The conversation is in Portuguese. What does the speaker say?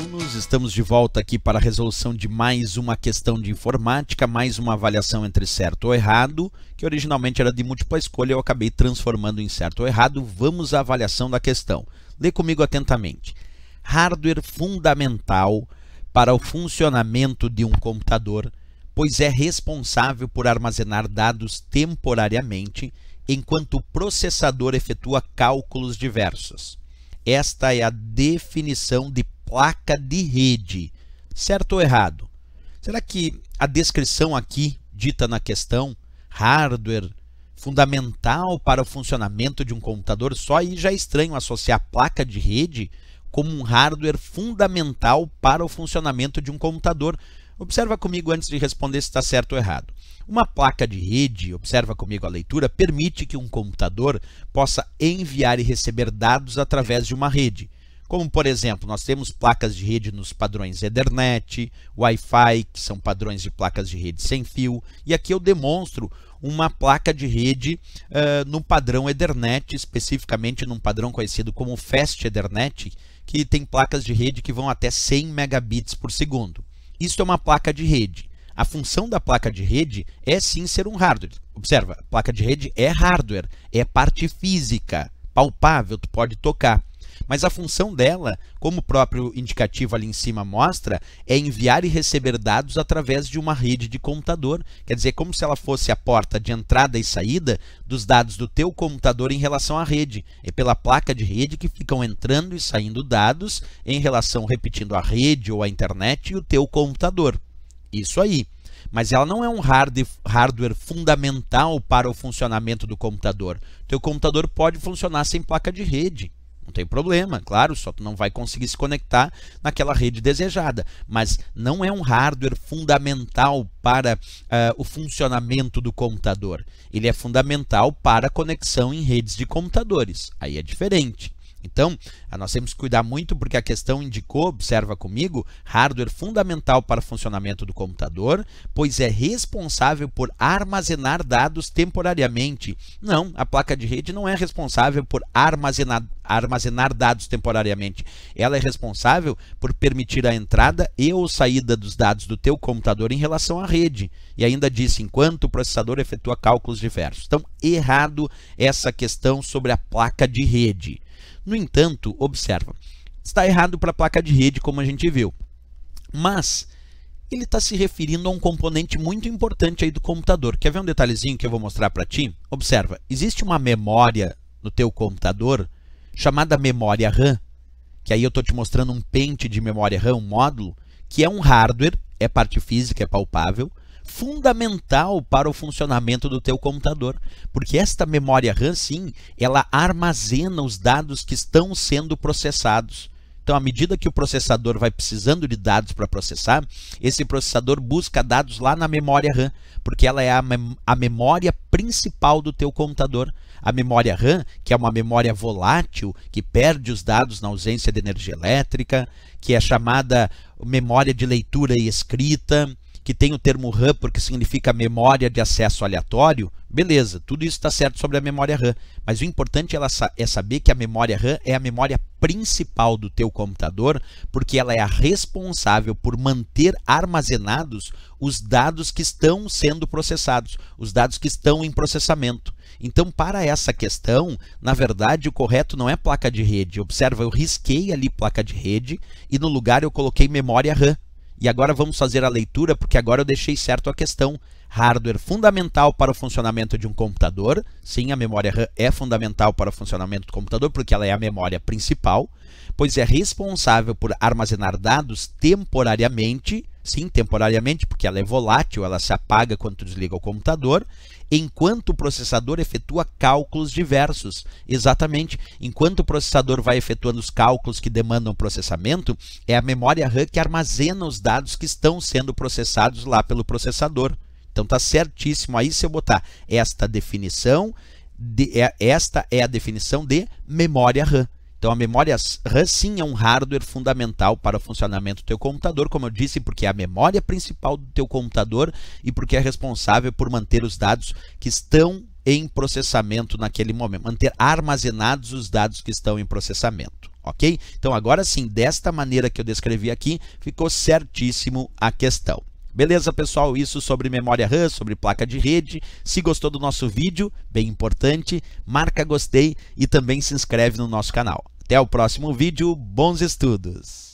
alunos, estamos de volta aqui para a resolução de mais uma questão de informática, mais uma avaliação entre certo ou errado, que originalmente era de múltipla escolha, eu acabei transformando em certo ou errado. Vamos à avaliação da questão. Lê comigo atentamente. Hardware fundamental para o funcionamento de um computador, pois é responsável por armazenar dados temporariamente, enquanto o processador efetua cálculos diversos. Esta é a definição de placa de rede. Certo ou errado? Será que a descrição aqui, dita na questão, hardware fundamental para o funcionamento de um computador, só aí já é estranho associar placa de rede como um hardware fundamental para o funcionamento de um computador. Observa comigo antes de responder se está certo ou errado. Uma placa de rede, observa comigo a leitura, permite que um computador possa enviar e receber dados através de uma rede. Como, por exemplo, nós temos placas de rede nos padrões Ethernet, Wi-Fi, que são padrões de placas de rede sem fio. E aqui eu demonstro uma placa de rede uh, no padrão Ethernet, especificamente num padrão conhecido como Fast Ethernet, que tem placas de rede que vão até 100 megabits por segundo. Isso é uma placa de rede. A função da placa de rede é sim ser um hardware. Observa, placa de rede é hardware, é parte física, palpável, tu pode tocar. Mas a função dela, como o próprio indicativo ali em cima mostra, é enviar e receber dados através de uma rede de computador. Quer dizer, como se ela fosse a porta de entrada e saída dos dados do teu computador em relação à rede. É pela placa de rede que ficam entrando e saindo dados em relação, repetindo, à rede ou à internet e o teu computador. Isso aí mas ela não é um hard, hardware fundamental para o funcionamento do computador. Teu computador pode funcionar sem placa de rede. Não tem problema, claro, só tu não vai conseguir se conectar naquela rede desejada, mas não é um hardware fundamental para uh, o funcionamento do computador. Ele é fundamental para a conexão em redes de computadores. Aí é diferente. Então, nós temos que cuidar muito porque a questão indicou, observa comigo, hardware fundamental para o funcionamento do computador, pois é responsável por armazenar dados temporariamente. Não, a placa de rede não é responsável por armazenar, armazenar dados temporariamente. Ela é responsável por permitir a entrada e ou saída dos dados do teu computador em relação à rede. E ainda disse, enquanto o processador efetua cálculos diversos. Então, errado essa questão sobre a placa de rede. No entanto, observa, está errado para a placa de rede, como a gente viu, mas ele está se referindo a um componente muito importante aí do computador. Quer ver um detalhezinho que eu vou mostrar para ti? Observa, existe uma memória no teu computador chamada memória RAM, que aí eu estou te mostrando um pente de memória RAM, um módulo, que é um hardware, é parte física, é palpável, fundamental para o funcionamento do teu computador, porque esta memória RAM sim, ela armazena os dados que estão sendo processados. Então, à medida que o processador vai precisando de dados para processar, esse processador busca dados lá na memória RAM, porque ela é a, mem a memória principal do teu computador. A memória RAM, que é uma memória volátil, que perde os dados na ausência de energia elétrica, que é chamada memória de leitura e escrita, que tem o termo RAM porque significa memória de acesso aleatório, beleza, tudo isso está certo sobre a memória RAM. Mas o importante é, é saber que a memória RAM é a memória principal do teu computador, porque ela é a responsável por manter armazenados os dados que estão sendo processados, os dados que estão em processamento. Então, para essa questão, na verdade, o correto não é placa de rede. Observa, eu risquei ali placa de rede e no lugar eu coloquei memória RAM e agora vamos fazer a leitura, porque agora eu deixei certo a questão. Hardware fundamental para o funcionamento de um computador. Sim, a memória RAM é fundamental para o funcionamento do computador, porque ela é a memória principal, pois é responsável por armazenar dados temporariamente. Sim, temporariamente, porque ela é volátil, ela se apaga quando desliga o computador enquanto o processador efetua cálculos diversos. Exatamente, enquanto o processador vai efetuando os cálculos que demandam processamento, é a memória RAM que armazena os dados que estão sendo processados lá pelo processador. Então tá certíssimo aí se eu botar esta definição, de, é, esta é a definição de memória RAM. Então a memória RAM sim é um hardware fundamental para o funcionamento do teu computador, como eu disse, porque é a memória principal do teu computador e porque é responsável por manter os dados que estão em processamento naquele momento, manter armazenados os dados que estão em processamento, ok? Então agora sim, desta maneira que eu descrevi aqui, ficou certíssimo a questão. Beleza, pessoal? Isso sobre memória RAM, sobre placa de rede. Se gostou do nosso vídeo, bem importante, marca gostei e também se inscreve no nosso canal. Até o próximo vídeo, bons estudos!